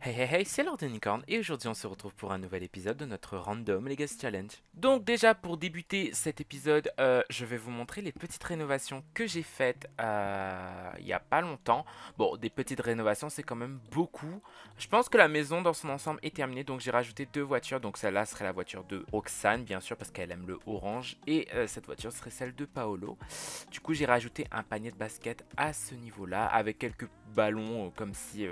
Hey hey hey, c'est Lord Unicorn et aujourd'hui on se retrouve pour un nouvel épisode de notre Random Legacy Challenge. Donc déjà pour débuter cet épisode, euh, je vais vous montrer les petites rénovations que j'ai faites euh, il n'y a pas longtemps. Bon, des petites rénovations c'est quand même beaucoup. Je pense que la maison dans son ensemble est terminée, donc j'ai rajouté deux voitures. Donc celle-là serait la voiture de Roxane bien sûr parce qu'elle aime le orange et euh, cette voiture serait celle de Paolo. Du coup j'ai rajouté un panier de basket à ce niveau-là avec quelques ballons comme si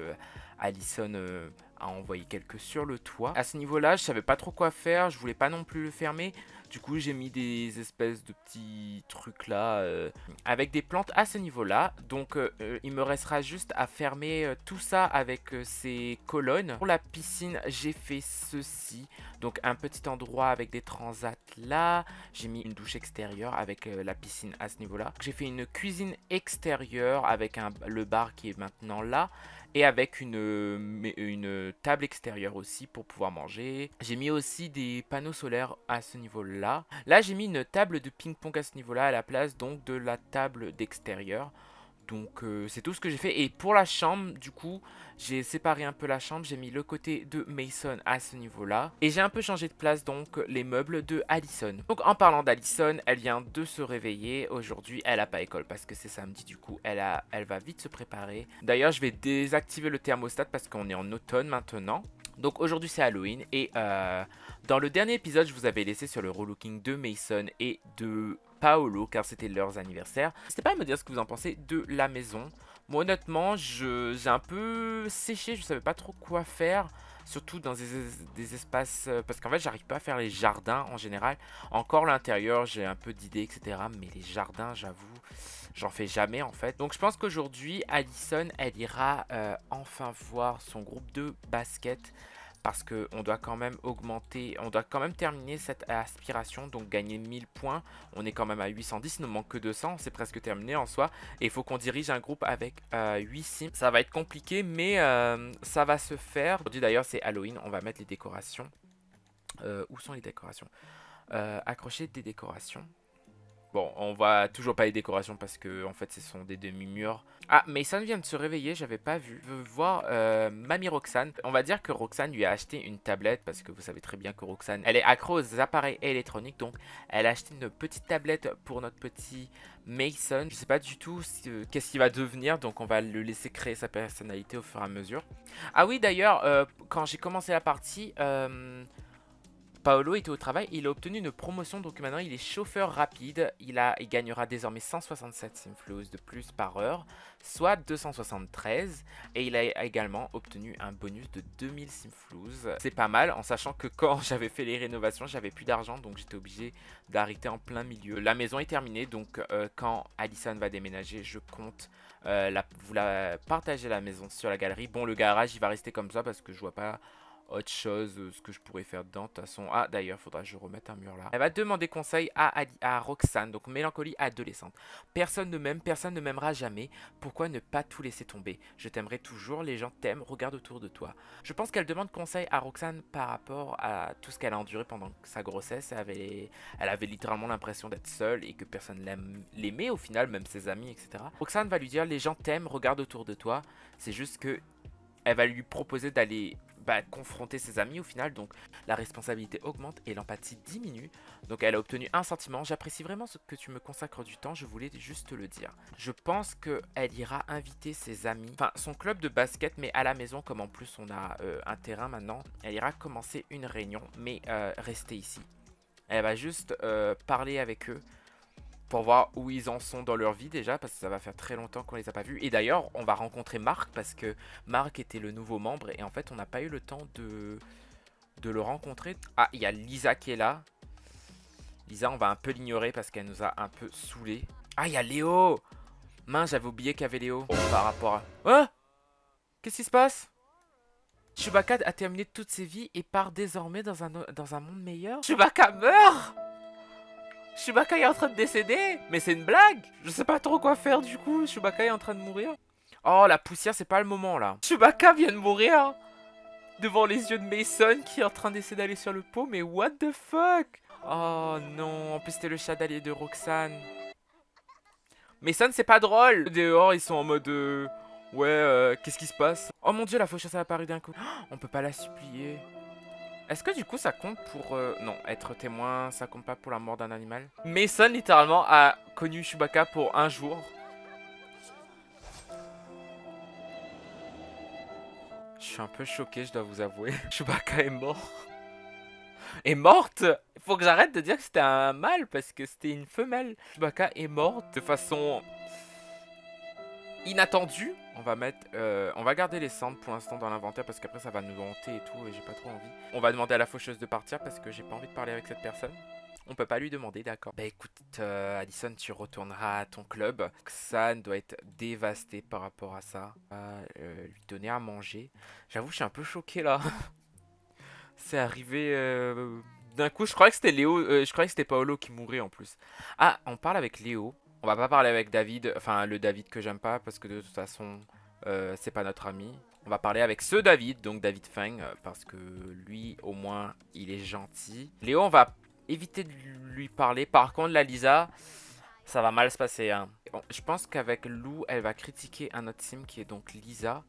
Allison euh, a envoyé quelques sur le toit. À ce niveau-là, je savais pas trop quoi faire, je voulais pas non plus le fermer. Du coup, j'ai mis des espèces de petits trucs là euh, avec des plantes à ce niveau-là. Donc, euh, il me restera juste à fermer tout ça avec ces colonnes. Pour la piscine, j'ai fait ceci. Donc, un petit endroit avec des transats là. J'ai mis une douche extérieure avec la piscine à ce niveau-là. J'ai fait une cuisine extérieure avec un, le bar qui est maintenant là et avec une, une table extérieure aussi pour pouvoir manger. J'ai mis aussi des panneaux solaires à ce niveau-là. Là, j'ai mis une table de ping-pong à ce niveau-là à la place donc de la table d'extérieur. Donc euh, c'est tout ce que j'ai fait. Et pour la chambre, du coup, j'ai séparé un peu la chambre. J'ai mis le côté de Mason à ce niveau-là. Et j'ai un peu changé de place, donc, les meubles de Allison. Donc en parlant d'Allison, elle vient de se réveiller. Aujourd'hui, elle n'a pas école parce que c'est samedi. Du coup, elle, elle va vite se préparer. D'ailleurs, je vais désactiver le thermostat parce qu'on est en automne maintenant. Donc aujourd'hui c'est Halloween et euh, dans le dernier épisode je vous avais laissé sur le relooking de Mason et de Paolo car c'était leurs anniversaires. N'hésitez pas à me dire ce que vous en pensez de la maison. Moi honnêtement j'ai un peu séché, je savais pas trop quoi faire. Surtout dans des, des espaces... Euh, parce qu'en fait j'arrive pas à faire les jardins en général. Encore l'intérieur j'ai un peu d'idées etc. Mais les jardins j'avoue j'en fais jamais en fait. Donc je pense qu'aujourd'hui, Allison, elle ira euh, enfin voir son groupe de basket parce qu'on doit quand même augmenter, on doit quand même terminer cette aspiration, donc gagner 1000 points. On est quand même à 810, il nous manque que 200, c'est presque terminé en soi. Et il faut qu'on dirige un groupe avec 8 euh, sims. Ça va être compliqué, mais euh, ça va se faire. Aujourd'hui d'ailleurs, c'est Halloween, on va mettre les décorations. où sont les décorations Accrocher des décorations. Bon, on voit toujours pas les décorations parce que en fait ce sont des demi-murs. Ah, Mason vient de se réveiller, j'avais pas vu. Je veux voir euh, Mamie Roxane. On va dire que Roxane lui a acheté une tablette parce que vous savez très bien que Roxane, elle est accro aux appareils électroniques. Donc, elle a acheté une petite tablette pour notre petit Mason. Je sais pas du tout euh, qu'est-ce qu'il va devenir. Donc, on va le laisser créer sa personnalité au fur et à mesure. Ah oui, d'ailleurs, euh, quand j'ai commencé la partie... Paolo était au travail il a obtenu une promotion donc maintenant il est chauffeur rapide. Il, a, gagnera désormais 167 Simflouz de plus par heure, soit 273. Et il a également obtenu un bonus de 2000 Simflouz. C'est pas mal en sachant que quand j'avais fait les rénovations j'avais plus d'argent donc j'étais obligé d'arrêter en plein milieu. La maison est terminée donc euh, quand Allison va déménager je compte euh, vous la partager la maison sur la galerie. Bon le garage il va rester comme ça parce que je vois pas autre chose, euh, ce que je pourrais faire dedans. De toute façon, ah d'ailleurs, faudra que je remette un mur là. Elle va demander conseil à, à Roxane, donc mélancolie adolescente. Personne ne m'aime, personne ne m'aimera jamais. Pourquoi ne pas tout laisser tomber Je t'aimerai toujours, les gens t'aiment, regarde autour de toi. Je pense qu'elle demande conseil à Roxane par rapport à tout ce qu'elle a enduré pendant sa grossesse. Elle avait, elle avait littéralement l'impression d'être seule et que personne l'aimait au final, même ses amis, etc. Roxane va lui dire, les gens t'aiment, regarde autour de toi. C'est juste que elle va lui proposer d'aller confronter ses amis au final, donc la responsabilité augmente et l'empathie diminue. Donc elle a obtenu un sentiment, j'apprécie vraiment ce que tu me consacres du temps, je voulais juste le dire. Je pense qu'elle ira inviter ses amis, enfin son club de basket, mais à la maison, comme en plus on a euh, un terrain maintenant, elle ira commencer une réunion, mais euh, rester ici. Elle va juste euh, parler avec eux, pour voir où ils en sont dans leur vie déjà, parce que ça va faire très longtemps qu'on les a pas vus. Et d'ailleurs, on va rencontrer Marc, parce que Marc était le nouveau membre, et en fait, on n'a pas eu le temps de, de le rencontrer. Ah, il y a Lisa qui est là. Lisa, on va un peu l'ignorer, parce qu'elle nous a un peu saoulés. Ah, il y a Léo Mince, j'avais oublié qu'il y avait Léo par rapport à... Hein Qu'est-ce qui se passe Chewbacca a terminé toutes ses vies et part désormais dans un, dans un monde meilleur Chewbacca meurt Chewbacca est en train de décéder Mais c'est une blague Je sais pas trop quoi faire du coup, Chewbacca est en train de mourir. Oh, la poussière, c'est pas le moment là. Chewbacca vient de mourir hein. devant les yeux de Mason qui est en train d'essayer d'aller sur le pot, mais what the fuck Oh non, en plus c'était le chat d'allié de Roxane. Mason, c'est pas drôle Dehors, ils sont en mode... Euh, ouais, euh, qu'est-ce qui se passe Oh mon dieu, la faucheuse a apparu d'un coup. Oh, on peut pas la supplier. Est-ce que du coup ça compte pour... Euh, non, être témoin, ça compte pas pour la mort d'un animal. Mason littéralement a connu Chewbacca pour un jour. Je suis un peu choqué, je dois vous avouer. Chewbacca est mort. Est morte Faut que j'arrête de dire que c'était un mâle parce que c'était une femelle. Chewbacca est morte de façon inattendue on va mettre, euh, on va garder les cendres pour l'instant dans l'inventaire parce qu'après ça va nous hanter et tout et j'ai pas trop envie. On va demander à la faucheuse de partir parce que j'ai pas envie de parler avec cette personne. On peut pas lui demander, d'accord. Bah écoute, euh, Addison, tu retourneras à ton club. Xan doit être dévasté par rapport à ça. Euh, lui donner à manger. J'avoue, je suis un peu choqué là. C'est arrivé d'un coup. Je croyais que c'était Léo. je croyais que c'était Paolo qui mourrait en plus. Ah, on parle avec Léo. On va pas parler avec David, enfin le David que j'aime pas parce que de toute façon euh, c'est pas notre ami. On va parler avec ce David, donc David Feng, euh, parce que lui au moins il est gentil. Léo on va éviter de lui parler. Par contre la Lisa, ça va mal se passer. Hein. je pense qu'avec Lou elle va critiquer un autre sim qui est donc Lisa.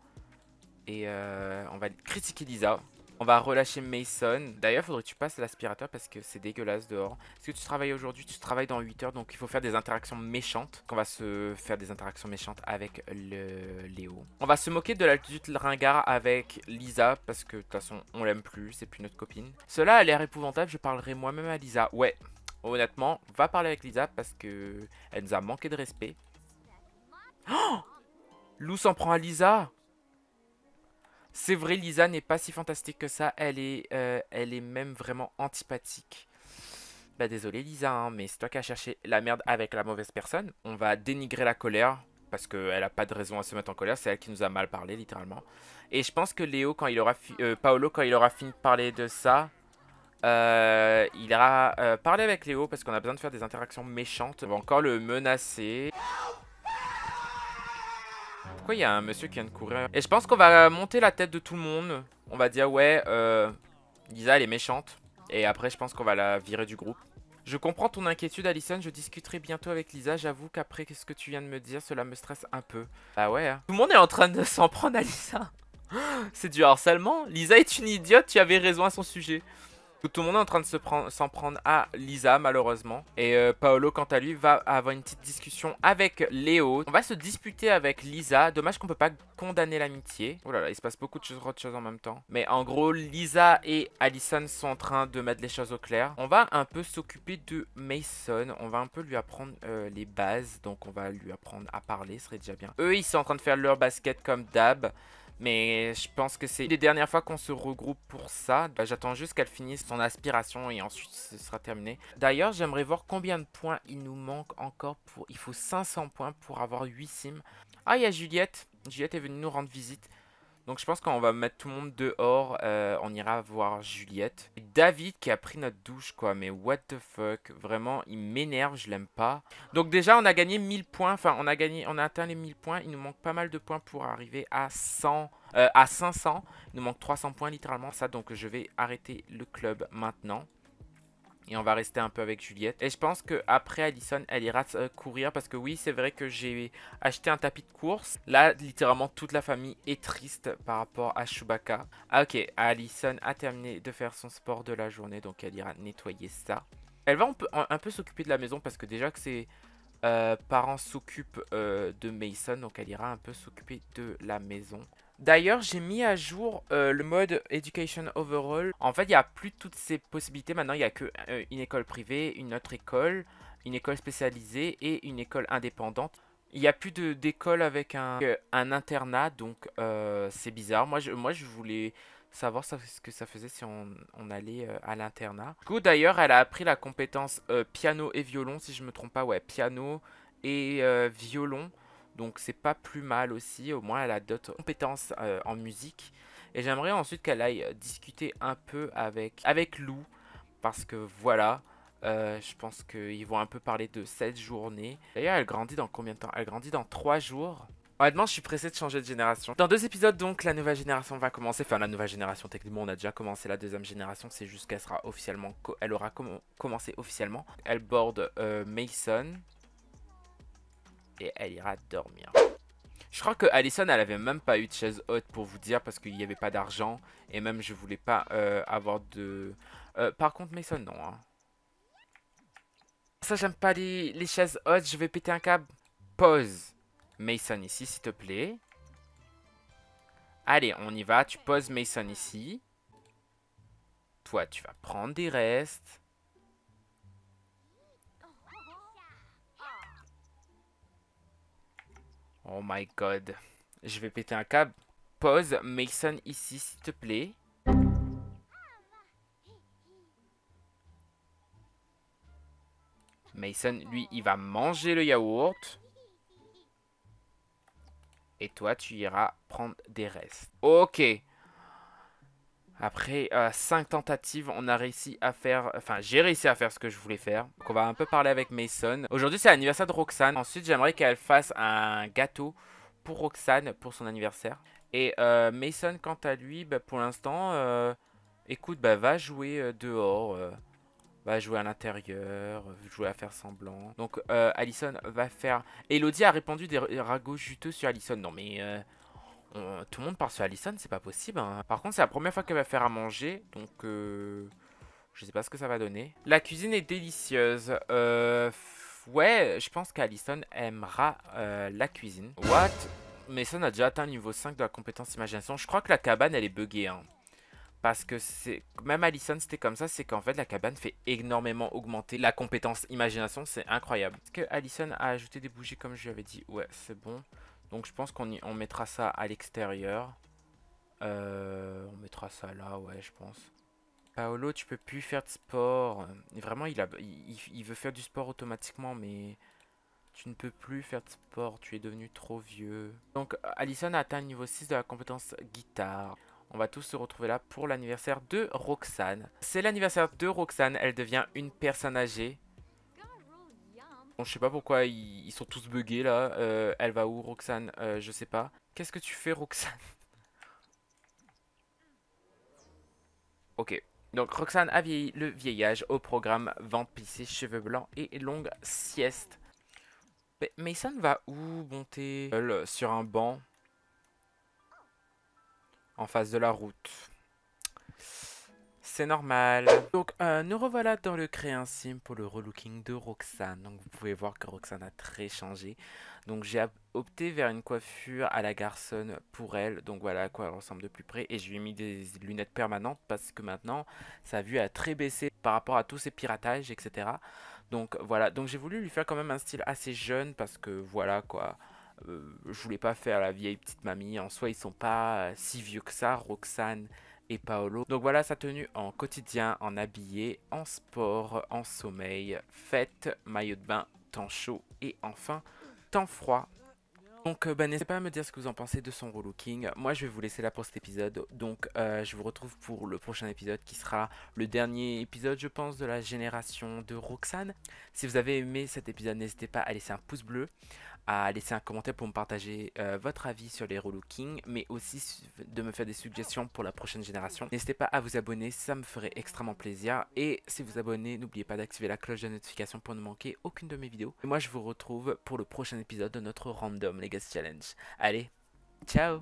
Et euh, on va critiquer Lisa. On va relâcher Mason. D'ailleurs, faudrait que tu passes l'aspirateur parce que c'est dégueulasse dehors. Est-ce que tu travailles aujourd'hui Tu travailles dans 8 heures, donc il faut faire des interactions méchantes. On va se faire des interactions méchantes avec le Léo. On va se moquer de la ringard avec Lisa parce que de toute façon, on l'aime plus, c'est plus notre copine. Cela a l'air épouvantable, je parlerai moi-même à Lisa. Ouais, honnêtement, va parler avec Lisa parce que elle nous a manqué de respect. Oh Lou s'en prend à Lisa c'est vrai, Lisa n'est pas si fantastique que ça. Elle est, euh, elle est même vraiment antipathique. Bah désolé Lisa, hein, mais c'est toi qui as cherché la merde avec la mauvaise personne. On va dénigrer la colère parce qu'elle a pas de raison à se mettre en colère. C'est elle qui nous a mal parlé littéralement. Et je pense que Léo, quand il aura euh, Paolo, quand il aura fini de parler de ça, euh, il aura parlé avec Léo parce qu'on a besoin de faire des interactions méchantes. On va encore le menacer. Pourquoi il y a un monsieur qui vient de courir Et je pense qu'on va monter la tête de tout le monde. On va dire, ouais, euh, Lisa, elle est méchante. Et après, je pense qu'on va la virer du groupe. Je comprends ton inquiétude, Alison. Je discuterai bientôt avec Lisa. J'avoue qu'après ce que tu viens de me dire, cela me stresse un peu. Bah ouais. Hein. Tout le monde est en train de s'en prendre à Lisa. C'est du harcèlement. Lisa est une idiote. Tu avais raison à son sujet. Tout le monde est en train de s'en prendre, à Lisa, malheureusement. Et euh, Paolo, quant à lui, va avoir une petite discussion avec Léo. On va se disputer avec Lisa. Dommage qu'on peut pas condamner l'amitié. Oh là là, il se passe beaucoup de choses, en même temps. Mais en gros, Lisa et Allison sont en train de mettre les choses au clair. On va un peu s'occuper de Mason. On va un peu lui apprendre euh, les bases. Donc, on va lui apprendre à parler, ce serait déjà bien. Eux, ils sont en train de faire leur basket comme d'hab. Mais je pense que c'est les dernières fois qu'on se regroupe pour ça. Bah, j'attends juste qu'elle finisse son aspiration et ensuite ce sera terminé. D'ailleurs, j'aimerais voir combien de points il nous manque encore. pour. Il faut 500 points pour avoir 8 sims. Ah, il y a Juliette. Juliette est venue nous rendre visite. Donc je pense qu'on va mettre tout le monde dehors. Euh, on ira voir Juliette. David qui a pris notre douche quoi. Mais what the fuck. Vraiment il m'énerve. Je l'aime pas. Donc déjà on a gagné 1000 points. Enfin on a gagné. On a atteint les 1000 points. Il nous manque pas mal de points pour arriver à 100. Euh, à 500. Il nous manque 300 points littéralement. Ça donc je vais arrêter le club maintenant. Et on va rester un peu avec Juliette. Et je pense qu'après Allison, elle ira courir. Parce que oui, c'est vrai que j'ai acheté un tapis de course. Là, littéralement, toute la famille est triste par rapport à Chewbacca. Ah, ok, Allison a terminé de faire son sport de la journée. Donc, elle ira nettoyer ça. Elle va un peu s'occuper de la maison. Parce que déjà que ses euh, parents s'occupent euh, de Mason, donc elle ira un peu s'occuper de la maison. D'ailleurs, j'ai mis à jour euh, le mode Education Overall. En fait, il n'y a plus toutes ces possibilités. Maintenant, il n'y a qu'une euh, école privée, une autre école, une école spécialisée et une école indépendante. Il n'y a plus d'école avec un, euh, internat, donc c'est bizarre. Moi je, moi, je voulais savoir ce que ça faisait si on, on allait à l'internat. Du coup, d'ailleurs, elle a appris la compétence piano et violon, si je ne me trompe pas. Ouais, piano et violon. Donc c'est pas plus mal aussi, au moins elle a d'autres compétences euh, en musique. Et j'aimerais ensuite qu'elle aille euh, discuter un peu avec, avec Lou, parce que voilà, euh, je pense qu'ils vont un peu parler de cette journée. D'ailleurs, elle grandit dans combien de temps Elle grandit dans 3 jours. Honnêtement, je suis pressé de changer de génération. Dans deux épisodes, donc, la nouvelle génération va commencer. Enfin, la nouvelle génération, techniquement, on a déjà commencé la deuxième génération. C'est juste qu'elle sera officiellement... Elle aura commencé officiellement. Elle board Mason et elle ira dormir. Je crois que Allison, elle avait même pas eu de chaise haute pour vous dire parce qu'il n'y avait pas d'argent. Et même, je voulais pas euh, avoir de... Euh, par contre, Mason, non. Hein. Ça, j'aime pas les, chaises hautes. Je vais péter un câble. Pose, Mason ici, s'il te plaît. Allez, on y va. Tu poses Mason ici. Toi, tu vas prendre des restes. Oh my god. Je vais péter un câble. Pause Mason ici, s'il te plaît. Mason, lui, il va manger le yaourt. Et toi, tu iras prendre des restes. Ok. Après 5 euh, tentatives, on a réussi à faire... Enfin, j'ai réussi à faire ce que je voulais faire. Donc, on va un peu parler avec Mason. Aujourd'hui, c'est l'anniversaire de Roxane. Ensuite, j'aimerais qu'elle fasse un gâteau pour Roxane pour son anniversaire. Et euh, Mason, quant à lui, bah, pour l'instant, euh, écoute, bah, va jouer dehors. va jouer à l'intérieur, jouer à faire semblant. Donc, Allison va faire... Elodie a répondu des ragots juteux sur Allison. Non, mais tout le monde part sur Allison, c'est pas possible. Hein. Par contre, c'est la première fois qu'elle va faire à manger, donc euh, je sais pas ce que ça va donner. La cuisine est délicieuse. Euh, ouais, je pense qu'Allison aimera euh, la cuisine. What Mais ça, a déjà atteint le niveau 5 de la compétence imagination. Je crois que la cabane, elle est buggée. Hein. Parce que c'est même Allison, c'était comme ça, c'est qu'en fait, la cabane fait énormément augmenter la compétence imagination. C'est incroyable. Est-ce que a ajouté des bougies comme je lui avais dit Ouais, c'est bon. Donc je pense qu'on on mettra ça à l'extérieur. Euh, on mettra ça là, ouais, je pense. Paolo, tu peux plus faire de sport. Vraiment, il, a, il, veut faire du sport automatiquement, mais tu ne peux plus faire de sport. Tu es devenu trop vieux. Donc, Alison a atteint le niveau 6 de la compétence guitare. On va tous se retrouver là pour l'anniversaire de Roxane. C'est l'anniversaire de Roxane. Elle devient une personne âgée je sais pas pourquoi ils, sont tous buggés là. Euh, elle va où, Roxane euh, Je sais pas. Qu'est-ce que tu fais, Roxane Ok. Donc, Roxane a vieilli le vieillage au programme vente pissée, cheveux blancs et longue sieste. Mais Mason va où, monter Sur un banc. En face de la route c'est normal. Donc, euh, nous revoilà dans le Créer Sim pour le relooking de Roxane. Donc, vous pouvez voir que Roxane a très changé. Donc, j'ai opté vers une coiffure à la garçonne pour elle. Donc, voilà à quoi elle ressemble de plus près. Et je lui ai mis des lunettes permanentes parce que maintenant, sa vue a très baissé par rapport à tous ces piratages, etc. Donc, voilà. Donc, j'ai voulu lui faire quand même un style assez jeune parce que, voilà, quoi... Euh, je voulais pas faire la vieille petite mamie. En soi, ils sont pas euh, si vieux que ça. Roxane, et Paolo. Donc voilà sa tenue en quotidien, en habillé, en sport, en sommeil, fête, maillot de bain, temps chaud et enfin temps froid. Donc euh, bah, n'hésitez pas à me dire ce que vous en pensez de son relooking. Moi je vais vous laisser là pour cet épisode. Donc euh, je vous retrouve pour le prochain épisode qui sera le dernier épisode je pense de la génération de Roxane. Si vous avez aimé cet épisode n'hésitez pas à laisser un pouce bleu, à laisser un commentaire pour me partager euh, votre avis sur les relooking, mais aussi de me faire des suggestions pour la prochaine génération. N'hésitez pas à vous abonner, ça me ferait extrêmement plaisir. Et si vous abonnez, n'oubliez pas d'activer la cloche de notification pour ne manquer aucune de mes vidéos. Et moi, je vous retrouve pour le prochain épisode de notre Random Legacy Challenge. Allez, ciao